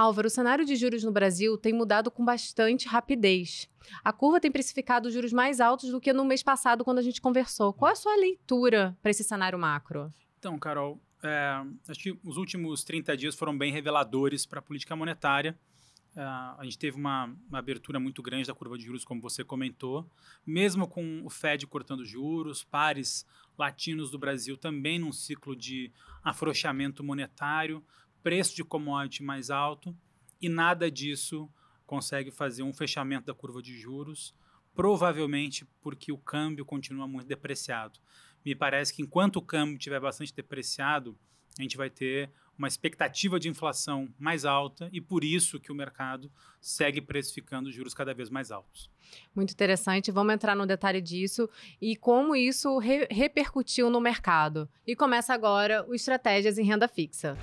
Álvaro, o cenário de juros no Brasil tem mudado com bastante rapidez. A curva tem precificado juros mais altos do que no mês passado, quando a gente conversou. Qual é a sua leitura para esse cenário macro? Então, Carol, é, acho que os últimos 30 dias foram bem reveladores para a política monetária. É, a gente teve uma, uma, abertura muito grande da curva de juros, como você comentou. Mesmo com o Fed cortando juros, pares latinos do Brasil também num ciclo de afrouxamento monetário, preço de commodity mais alto e nada disso consegue fazer um fechamento da curva de juros, provavelmente porque o câmbio continua muito depreciado. Me parece que enquanto o câmbio estiver bastante depreciado, a gente vai ter uma expectativa de inflação mais alta e por isso que o mercado segue precificando juros cada vez mais altos. Muito interessante. Vamos entrar no detalhe disso e como isso re repercutiu no mercado. E começa agora o Estratégias em Renda Fixa.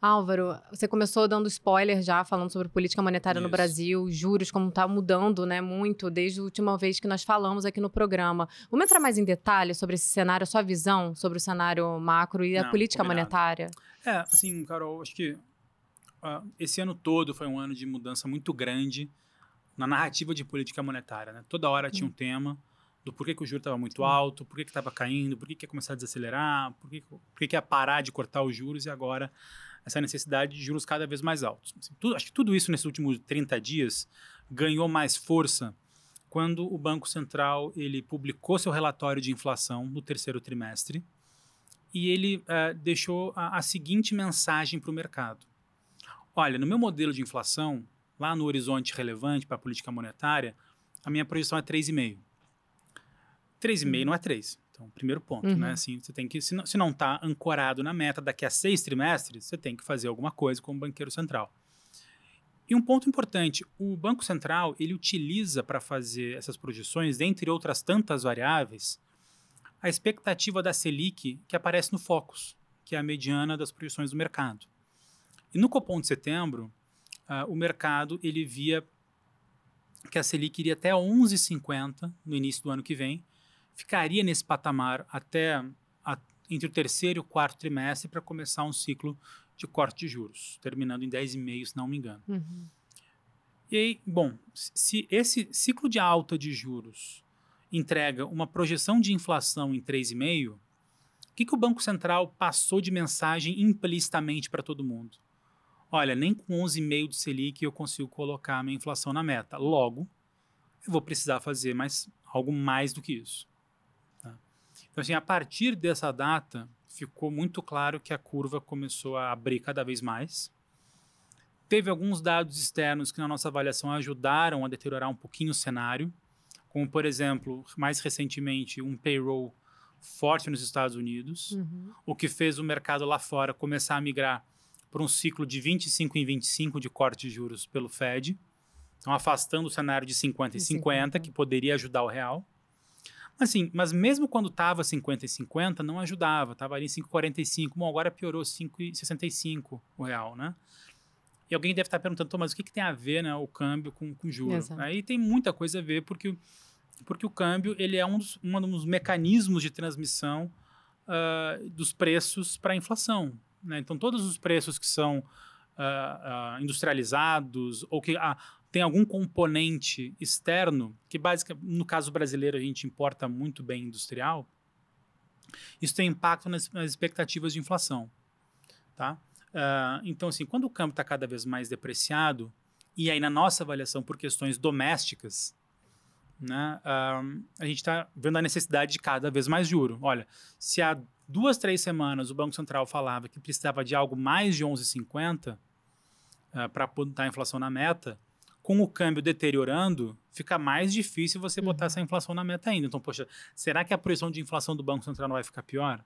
Álvaro, você começou dando spoiler já, falando sobre política monetária Isso. no Brasil, juros, como está mudando né, muito desde a última vez que nós falamos aqui no programa. Vamos entrar mais em detalhes sobre esse cenário, a sua visão sobre o cenário macro e Não, a política monetária? É, assim, Carol, acho que uh, esse ano todo foi um ano de mudança muito grande na narrativa de política monetária. Né? Toda hora tinha um hum. tema do porquê que o juro estava muito alto, porquê que estava caindo, porquê que, ia começar a desacelerar, porquê que, que ia parar de cortar os juros e agora essa necessidade de juros cada vez mais altos. Assim, tudo, acho que tudo isso nesses últimos 30 dias ganhou mais força quando o Banco Central ele publicou seu relatório de inflação no terceiro trimestre e ele uh, deixou a, a seguinte mensagem para o mercado. Olha, no meu modelo de inflação, lá no horizonte relevante para a política monetária, a minha projeção é 3,5. 3,5 não é 3. Então, primeiro ponto, né, uhum. né? Assim, você tem que, se não, se não tá ancorado na meta daqui a seis trimestres, você tem que fazer alguma coisa como banqueiro central. E um ponto importante, o Banco Central, ele utiliza para fazer essas projeções, dentre outras tantas variáveis, a expectativa da Selic que aparece no Focus, que é a mediana das projeções do mercado. E no Copom de setembro, uh, o mercado ele via que a Selic iria até 11,50 no início do ano que vem, ficaria nesse patamar até a, entre o terceiro e o quarto trimestre para começar um ciclo de corte de juros, terminando em 10,5, se não me engano. Uhum. E aí, bom, se esse ciclo de alta de juros entrega uma projeção de inflação em 3,5, o que, que o Banco Central passou de mensagem implicitamente para todo mundo? Olha, nem com 11,5 de Selic eu consigo colocar a minha inflação na meta. Logo, eu vou precisar fazer mais, algo mais do que isso. Então, assim, a partir dessa data, ficou muito claro que a curva começou a abrir cada vez mais. Teve alguns dados externos que, na nossa avaliação, ajudaram a deteriorar um pouquinho o cenário, como, por exemplo, mais recentemente, um payroll forte nos Estados Unidos, uhum. o que fez o mercado lá fora começar a migrar para um ciclo de 25 em 25 de corte de juros pelo Fed, então afastando o cenário de 50 em 50, 50, que poderia ajudar o real. Assim, mas mesmo quando estava 50 e 50, não ajudava. estava ali 5,45. Bom, agora piorou 5,65 o real, né? E alguém deve estar tá perguntando, mas o que, que tem a ver né, o câmbio com, com juros? Aí tem muita coisa a ver, porque, porque o câmbio ele é um dos, um dos mecanismos de transmissão uh, dos preços para a inflação. Né? Então, todos os preços que são uh, industrializados ou que ah, tem algum componente externo, que basicamente, no caso brasileiro, a gente importa muito bem industrial, isso tem impacto nas, nas expectativas de inflação. Tá? Uh, então, assim, quando o câmbio está cada vez mais depreciado, e aí na nossa avaliação por questões domésticas, né, uh, a gente está vendo a necessidade de cada vez mais juro. Olha, se há duas, três semanas o Banco Central falava que precisava de algo mais de 11,50, ah, para botar a inflação na meta, com o câmbio deteriorando, fica mais difícil você uhum. botar essa inflação na meta ainda. Então, poxa, será que a projeção de inflação do Banco Central não vai ficar pior?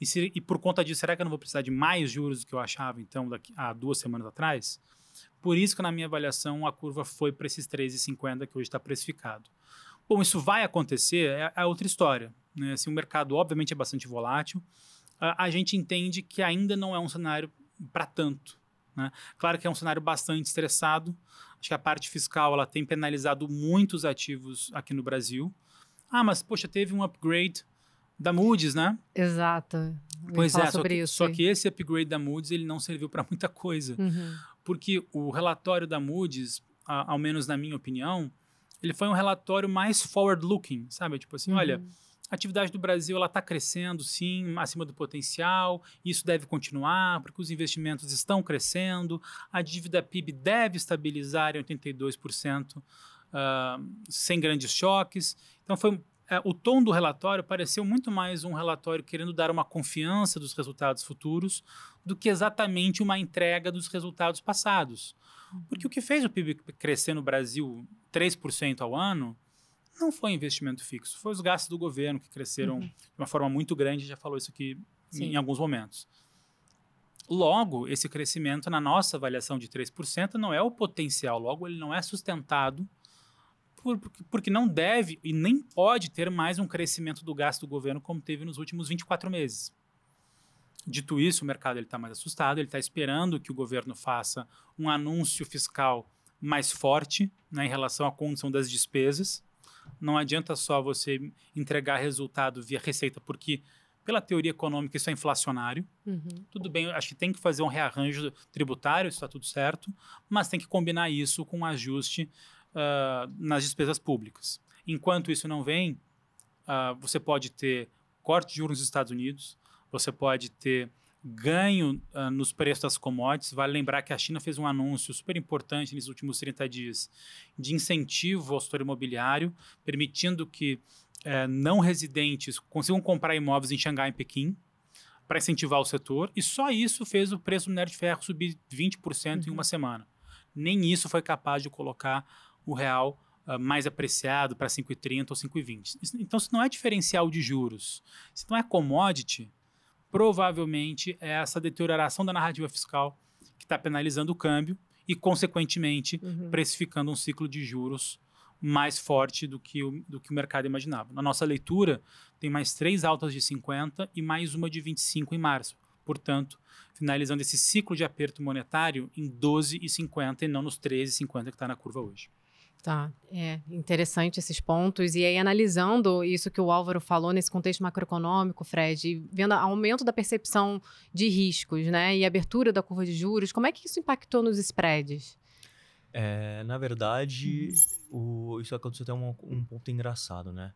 E, se, e por conta disso, será que eu não vou precisar de mais juros do que eu achava, então, daqui, há duas semanas atrás? Por isso que, na minha avaliação, a curva foi para esses 3,50 que hoje está precificado. Bom, isso vai acontecer, é, é outra história. Né? Assim, o mercado, obviamente, é bastante volátil. A, ah, a gente entende que ainda não é um cenário para tanto. Né? Claro que é um cenário bastante estressado. Acho que a parte fiscal ela tem penalizado muitos ativos aqui no Brasil. Ah, mas poxa, teve um upgrade da Moody's, né? Exato. Pois é, só que, isso, só que, esse upgrade da Moody's ele não serviu para muita coisa. Uhum. Porque o relatório da Moody's, a, ao menos na minha opinião, ele foi um relatório mais forward-looking, sabe? Tipo assim, uhum. olha, a atividade do Brasil está crescendo, sim, acima do potencial. Isso deve continuar, porque os investimentos estão crescendo. A dívida PIB deve estabilizar em 82%, uh, ah, sem grandes choques. Então, foi uh, o tom do relatório pareceu muito mais um relatório querendo dar uma confiança dos resultados futuros do que exatamente uma entrega dos resultados passados. Porque o que fez o PIB crescer no Brasil 3% ao ano não foi investimento fixo, foi os gastos do governo que cresceram uhum. de uma forma muito grande, já falou isso aqui Sim. em alguns momentos. Logo, esse crescimento, na nossa avaliação de 3%, não é o potencial, logo, ele não é sustentado, por, porque não deve e nem pode ter mais um crescimento do gasto do governo como teve nos últimos 24 meses. Dito isso, o mercado está mais assustado, ele está esperando que o governo faça um anúncio fiscal mais forte né, em relação à condição das despesas não adianta só você entregar resultado via receita, porque pela teoria econômica isso é inflacionário. Uhum. Tudo bem, acho que tem que fazer um rearranjo tributário, isso está tudo certo, mas tem que combinar isso com um ajuste uh, nas despesas públicas. Enquanto isso não vem, uh, você pode ter corte de juros nos Estados Unidos, você pode ter ganho uh, nos preços das commodities. Vale lembrar que a China fez um anúncio super importante nos últimos 30 dias de incentivo ao setor imobiliário, permitindo que uh, não residentes consigam comprar imóveis em Xangai e Pequim para incentivar o setor. E só isso fez o preço do minério de ferro subir 20% uhum. em uma uhum. semana. Nem isso foi capaz de colocar o real Uh, mais apreciado para 5,30 ou 5,20. Então, se não é diferencial de juros. se não é commodity provavelmente é essa deterioração da narrativa fiscal que está penalizando o câmbio e, consequentemente, uhum. precificando um ciclo de juros mais forte do que, o, do que o mercado imaginava. Na nossa leitura, tem mais três altas de 50 e mais uma de 25 em março. Portanto, finalizando esse ciclo de aperto monetário em 12,50 e não nos 13,50 que está na curva hoje. Tá, é interessante esses pontos. E aí, analisando isso que o Álvaro falou nesse contexto macroeconômico, Fred, vendo aumento da percepção de riscos, né? E abertura da curva de juros, como é que isso impactou nos spreads? É, na verdade, o, isso aconteceu até um, um ponto engraçado, né?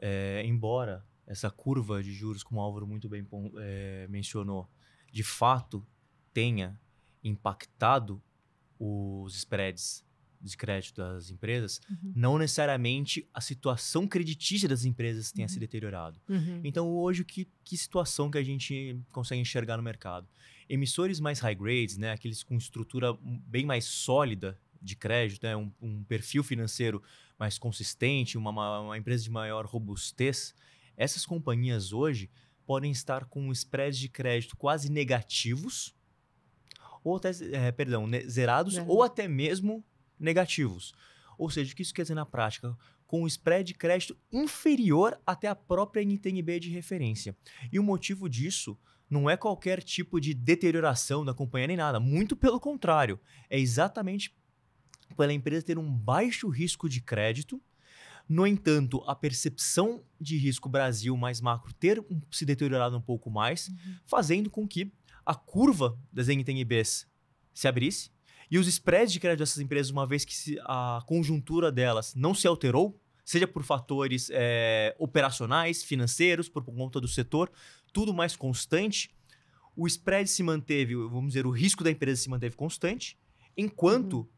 É, embora essa curva de juros, como o Álvaro muito bem é, mencionou, de fato tenha impactado os spreads de crédito das empresas, uhum. não necessariamente a situação creditícia das empresas tenha uhum. se deteriorado. Uhum. Então, hoje, que, que situação que a gente consegue enxergar no mercado? Emissores mais high grades, né, aqueles com estrutura bem mais sólida de crédito, né, um, um perfil financeiro mais consistente, uma, uma empresa de maior robustez, essas companhias hoje podem estar com spreads de crédito quase negativos, ou até, é, perdão, zerados, ou até mesmo negativos. Ou seja, o que isso quer dizer na prática? Com um spread de crédito inferior até a própria NTNB de referência. E o motivo disso não é qualquer tipo de deterioração da companhia nem nada, muito pelo contrário. É exatamente pela empresa ter um baixo risco de crédito. No entanto, a percepção de risco Brasil mais macro ter se deteriorado um pouco mais, uhum. fazendo com que a curva das NTNBs se abrisse e os spreads de crédito dessas empresas, uma vez que a conjuntura delas não se alterou, seja por fatores é, operacionais, financeiros, por conta do setor, tudo mais constante, o spread se manteve, vamos dizer, o risco da empresa se manteve constante, enquanto uhum.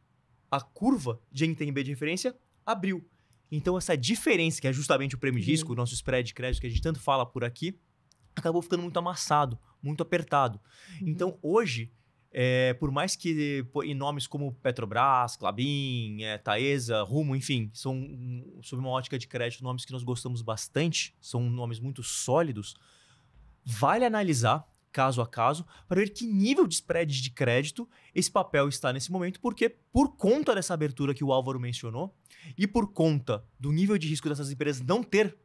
a curva de NTNB de referência abriu. Então, essa diferença, que é justamente o prêmio de risco, o nosso spread de crédito que a gente tanto fala por aqui, acabou ficando muito amassado, muito apertado. Uhum. Então, hoje, é, por mais que em nomes como Petrobras, Clabin, é, eh, Taesa, Rumo, enfim, são, sob uma ótica de crédito, nomes que nós gostamos bastante, são nomes muito sólidos, vale analisar caso a caso para ver que nível de spread de crédito esse papel está nesse momento, porque por conta dessa abertura que o Álvaro mencionou e por conta do nível de risco dessas empresas não ter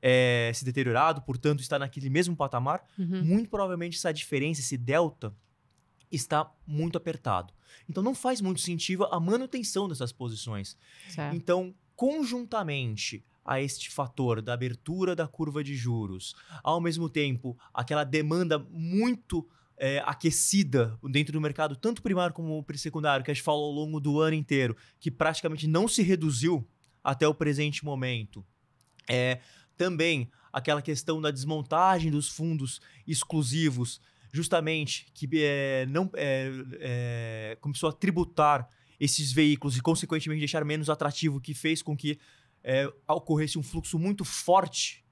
é, se deteriorado, portanto, estar naquele mesmo patamar, uhum. muito provavelmente essa diferença, esse delta está muito apertado. Então não faz muito sentido a manutenção dessas posições. Certo. Então, conjuntamente a este fator da abertura da curva de juros, ao mesmo tempo aquela demanda muito é, aquecida dentro do mercado, tanto primário como secundário, que a gente falou ao longo do ano inteiro, que praticamente não se reduziu até o presente momento. É, também aquela questão da desmontagem dos fundos exclusivos justamente que é, não é, começou a tributar esses veículos e, consequentemente, deixar menos atrativo, que fez com que ocorresse um fluxo muito forte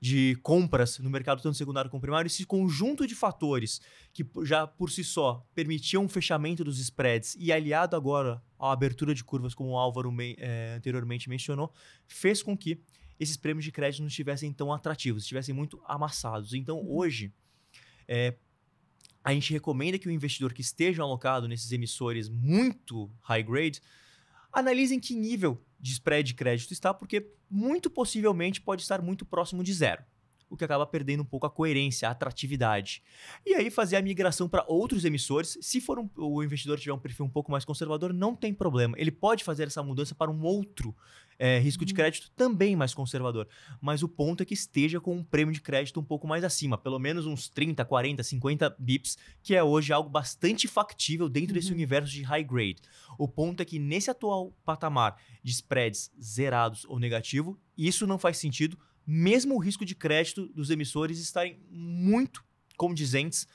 de compras no mercado tanto secundário como primário, esse conjunto de fatores que já por si só permitiam um fechamento dos spreads e aliado agora à abertura de curvas, como o Álvaro me, é, anteriormente mencionou, fez com que esses prêmios de crédito não estivessem tão atrativos, estivessem muito amassados. Então uhum. hoje, é, a gente recomenda que o investidor que esteja alocado nesses emissores muito high grade analise em que nível de spread de crédito está, porque muito possivelmente pode estar muito próximo de zero o que acaba perdendo um pouco a coerência, a atratividade. E aí fazer a migração para outros emissores, se for um, o investidor tiver um perfil um pouco mais conservador, não tem problema. Ele pode fazer essa mudança para um outro é, risco de uhum. crédito também mais conservador. Mas o ponto é que esteja com um prêmio de crédito um pouco mais acima, pelo menos uns 30, 40, 50 bips, que é hoje algo bastante factível dentro desse uhum. universo de high grade. O ponto é que nesse atual patamar de spreads zerados ou negativo, isso não faz sentido mesmo o risco de crédito dos emissores estarem muito condizentes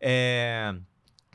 é,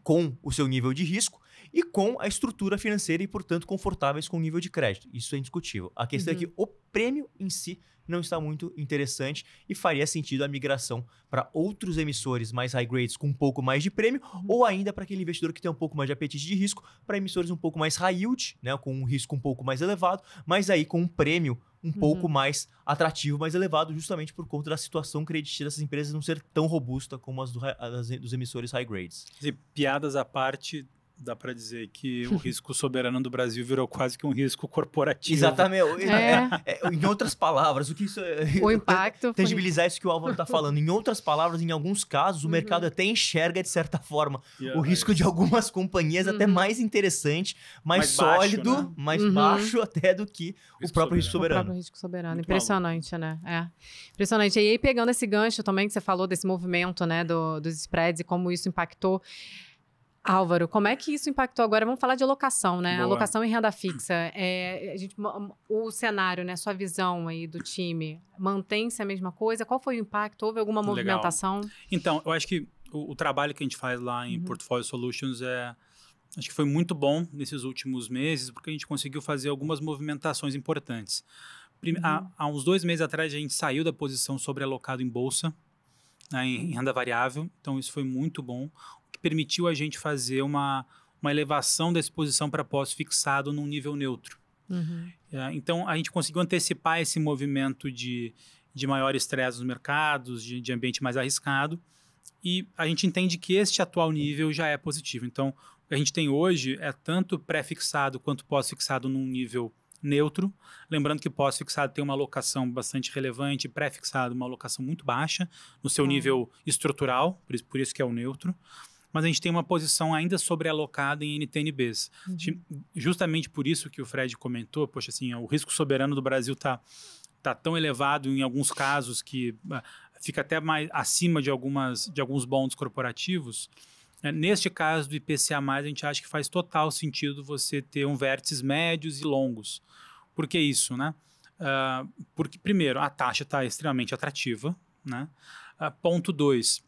com o seu nível de risco e com a estrutura financeira e, portanto, confortáveis com o nível de crédito. Isso é indiscutível. A questão é uhum. é que o prêmio em si não está muito interessante e faria sentido a migração para outros emissores mais high grades com um pouco mais de prêmio uhum. ou ainda para aquele investidor que tem um pouco mais de apetite de risco para emissores um pouco mais high yield, né, com um risco um pouco mais elevado, mas aí com um prêmio um uhum. pouco mais atrativo, mais elevado, justamente por conta da situação creditícia dessas empresas não ser tão robusta como as, do, as dos emissores high grades. Dizer, piadas à parte, dá para dizer que o risco soberano do Brasil virou quase que um risco corporativo. Exatamente. É. É, é, é em outras palavras, o que isso é? O impacto. Tangibilizar foi... isso que o Álvaro está falando. Em outras palavras, em alguns casos, o uhum. mercado até enxerga, de certa forma, yeah, o é risco de algumas companhias uhum. até mais interessante, mais, mais sólido, baixo, né? mais uhum. baixo até do que o, o próprio soberano. risco soberano. O próprio risco soberano. Muito Impressionante, né? É. Impressionante. E aí, pegando esse gancho também que você falou desse movimento, né, do, dos spreads e como isso impactou. Álvaro, como é que isso impactou agora? Vamos falar de alocação, né? Boa. Alocação em renda fixa. É, a gente, o cenário, né? Sua visão aí do time, mantém-se a mesma coisa? Qual foi o impacto? Houve alguma movimentação? Legal. Então, eu acho que o, o, trabalho que a gente faz lá em uhum. Portfolio Solutions é acho que foi muito bom nesses últimos meses porque a gente conseguiu fazer algumas movimentações importantes. Prime uhum. há, há, uns dois meses atrás a gente saiu da posição sobre alocado em bolsa. Né, em renda variável, então isso foi muito bom que permitiu a gente fazer uma, uma elevação da exposição para pós-fixado num nível neutro. Uhum. É, então, a gente conseguiu antecipar esse movimento de, de maior estresse nos mercados, de, de, ambiente mais arriscado, e a gente entende que este atual nível já é positivo. Então, o que a gente tem hoje é tanto pré-fixado quanto pós-fixado num nível neutro. Lembrando que pós-fixado tem uma alocação bastante relevante, pré-fixado uma alocação muito baixa, no seu uhum. nível estrutural, por isso, por isso que é o neutro mas a gente tem uma posição ainda sobrealocada em NTNBs. Uhum. Justamente por isso que o Fred comentou, poxa, assim, o risco soberano do Brasil está tá tão elevado em alguns casos que ah, fica até mais acima de, algumas, de alguns bons corporativos. Né? Neste caso do IPCA, a gente acha que faz total sentido você ter um vértices médios e longos. Por que isso, né? Uh, porque, primeiro, a taxa está extremamente atrativa, né? Uh, ponto dois,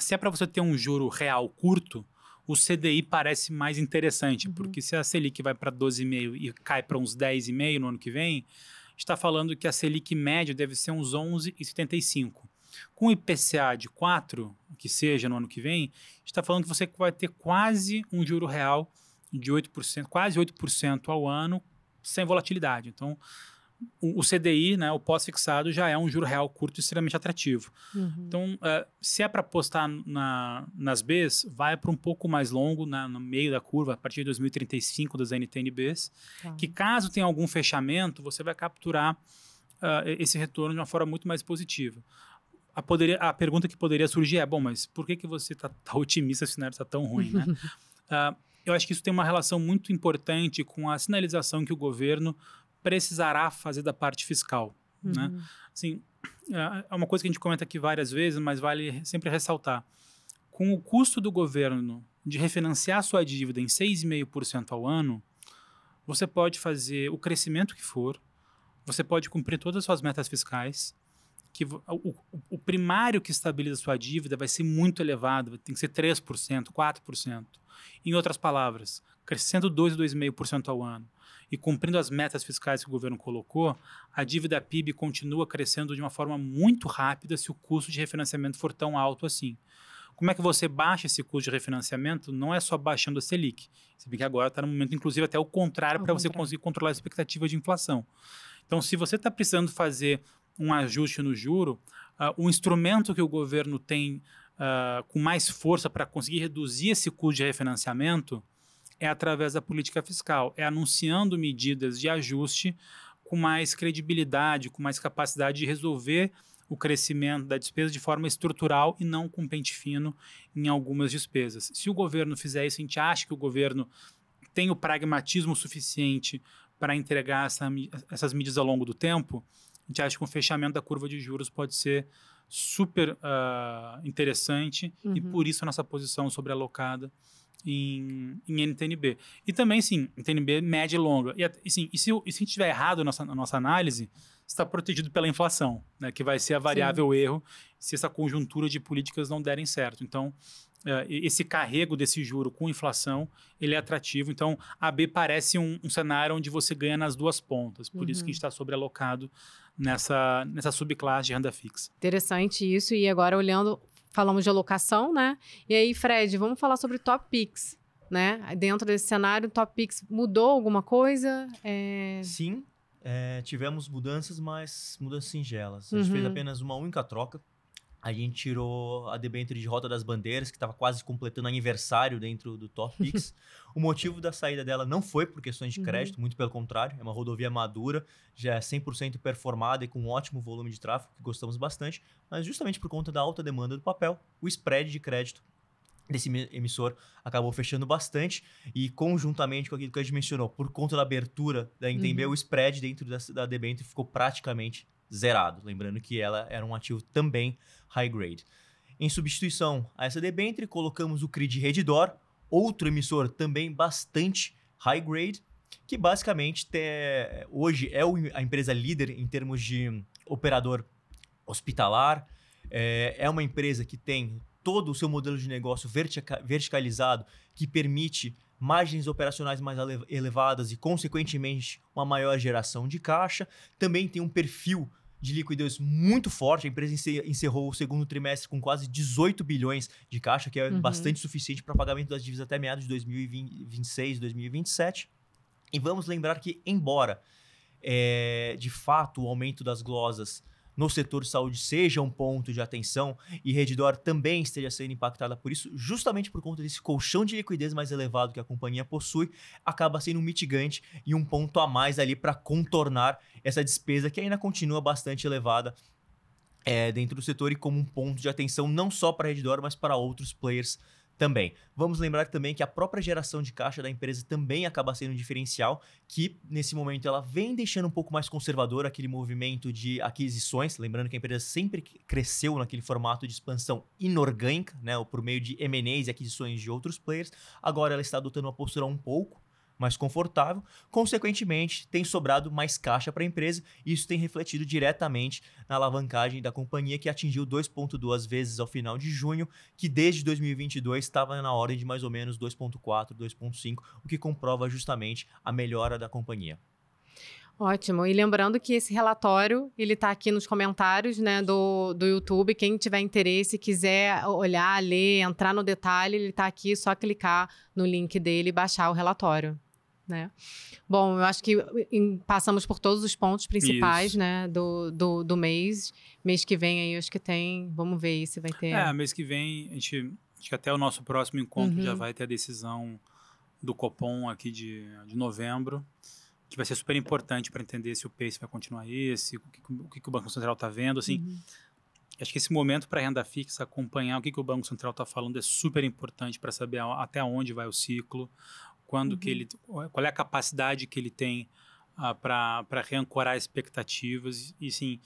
se é para você ter um juro real curto, o CDI parece mais interessante, uhum. porque se a Selic vai para 12,5 e cai para uns 10,5 no ano que vem, está falando que a Selic média deve ser uns 11,75. Com o IPCA de 4, que seja no ano que vem, está falando que você vai ter quase um juro real de 8%, quase 8% ao ano, sem volatilidade. Então, o CDI, né, o pós-fixado, já é um juro real curto extremamente atrativo. Uhum. Então, uh, se é para apostar na, nas Bs, vai para um pouco mais longo, na, né, no meio da curva, a partir de 2035 das NTNBs, tá. que caso tenha algum fechamento, você vai capturar uh, esse retorno de uma forma muito mais positiva. A, poderia, a pergunta que poderia surgir é, bom, mas por que, que você está tá otimista se o cenário está tão ruim? Né? uh, eu acho que isso tem uma relação muito importante com a sinalização que o governo precisará fazer da parte fiscal. Né? Uhum. Né? Assim, é, é uma coisa que a gente comenta aqui várias vezes, mas vale sempre ressaltar. Com o custo do governo de refinanciar sua dívida em 6,5% ao ano, você pode fazer o crescimento que for, você pode cumprir todas as suas metas fiscais, que o, o, o primário que estabiliza sua dívida vai ser muito elevado, tem que ser 3%, 4%. Em outras palavras, crescendo 2, 2,5% ao ano e cumprindo as metas fiscais que o governo colocou, a dívida PIB continua crescendo de uma forma muito rápida se o custo de refinanciamento for tão alto assim. Como é que você baixa esse custo de refinanciamento? Não é só baixando a Selic. Se bem que agora está no momento, inclusive, até o contrário, para você conseguir controlar a expectativa de inflação. Então, se você está precisando fazer um ajuste no juro, uh, o instrumento que o governo tem uh, com mais força para conseguir reduzir esse custo de refinanciamento é através da política fiscal, é anunciando medidas de ajuste com mais credibilidade, com mais capacidade de resolver o crescimento da despesa de forma estrutural e não com pente fino em algumas despesas. Se o governo fizer isso, a gente acha que o governo tem o pragmatismo suficiente para entregar essa, essas medidas ao longo do tempo, a gente acha que o fechamento da curva de juros pode ser super uh, interessante uhum. e por isso a nossa posição sobre alocada em, em NTNB. E também, sim, NTNB é média e longa. E, e, sim, e, se, e se a gente tiver errado na nossa, nossa análise, está protegido pela inflação, né, que vai ser a variável sim. erro se essa conjuntura de políticas não derem certo. Então, é, esse carrego desse juro com inflação, ele é atrativo. Então, a B parece um, um cenário onde você ganha nas duas pontas. Por uhum. isso que uhum. está sobrealocado nessa, nessa subclasse de renda fixa. Interessante isso. E agora, olhando falamos de alocação, né? E aí, Fred, vamos falar sobre top picks, né? Dentro desse cenário, top picks mudou alguma coisa? É... Sim, é, tivemos mudanças, mas mudanças singelas. A gente uhum. fez apenas uma única troca a gente tirou a debênture de Rota das Bandeiras, que estava quase completando aniversário dentro do Top Pix. o motivo da saída dela não foi por questões de uhum. crédito, uhum. muito pelo contrário, é uma rodovia madura, já é 100% performada e com um ótimo volume de tráfego, que gostamos bastante, mas justamente por conta da alta demanda do papel, o spread de crédito desse emissor acabou fechando bastante e conjuntamente com aquilo que a gente mencionou, por conta da abertura da Entender, uhum. o spread dentro da, da debênture ficou praticamente zerado. Lembrando que ela era um ativo também high grade. Em substituição a essa debenture, colocamos o CRI de Redditor, outro emissor também bastante high grade, que basicamente te, hoje é a empresa líder em termos de operador hospitalar, é, é uma empresa que tem todo o seu modelo de negócio vertica, verticalizado, que permite margens operacionais mais elevadas e, consequentemente, uma maior geração de caixa. Também tem um perfil de liquidez muito forte. A empresa encerrou o segundo trimestre com quase 18 bilhões de caixa, que é uhum. bastante suficiente para pagamento das dívidas até meados de 2026, 2027. E vamos lembrar que, embora é, de fato o aumento das glosas no setor saúde seja um ponto de atenção e Redditor também esteja sendo impactada por isso, justamente por conta desse colchão de liquidez mais elevado que a companhia possui, acaba sendo um mitigante e um ponto a mais ali para contornar essa despesa que ainda continua bastante elevada é, dentro do setor e como um ponto de atenção não só para a Redditor, mas para outros players também. Vamos lembrar também que a própria geração de caixa da empresa também acaba sendo um diferencial, que nesse momento ela vem deixando um pouco mais conservador aquele movimento de aquisições, lembrando que a empresa sempre cresceu naquele formato de expansão inorgânica, né, ou por meio de M&As e aquisições de outros players. Agora ela está adotando uma postura um pouco mais confortável. Consequentemente, tem sobrado mais caixa para a empresa e isso tem refletido diretamente na alavancagem da companhia, que atingiu 2,2 vezes ao final de junho, que desde 2022 estava na ordem de mais ou menos 2,4, 2,5, o que comprova justamente a melhora da companhia. Ótimo. E lembrando que esse relatório ele está aqui nos comentários né, do, do YouTube. Quem tiver interesse, quiser olhar, ler, entrar no detalhe, ele está aqui. É só clicar no link dele e baixar o relatório. Né? Bom, eu acho que passamos por todos os pontos principais Isso. né, do, do, do, mês. Mês que vem aí, acho que tem. Vamos ver se vai ter. É, mês que vem, a gente, acho que até o nosso próximo encontro uhum. já vai ter a decisão do Copom aqui de, de novembro, que vai ser super importante para entender se o PACE vai continuar esse, o que, o, que o Banco Central está vendo. Assim, uhum. Acho que esse momento para renda fixa, acompanhar o que, que o Banco Central está falando é super importante para saber até onde vai o ciclo, quando uhum. que ele, qual é a capacidade que ele tem uh, ah, para reancorar expectativas e sim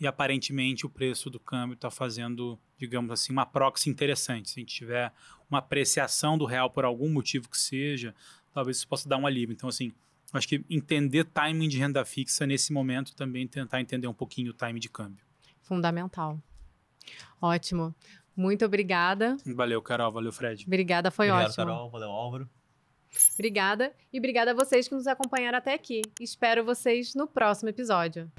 e aparentemente o preço do câmbio está fazendo, digamos assim, uma proxy interessante. Se a gente tiver uma apreciação do real por algum motivo que seja, talvez isso possa dar um alívio. Então, assim, acho que entender timing de renda fixa nesse momento também tentar entender um pouquinho o timing de câmbio. Fundamental. Ótimo. Muito obrigada. Valeu, Carol. Valeu, Fred. Obrigada, foi Obrigado, ótimo. Carol. Valeu, Álvaro. Obrigada e obrigada a vocês que nos acompanharam até aqui. Espero vocês no próximo episódio.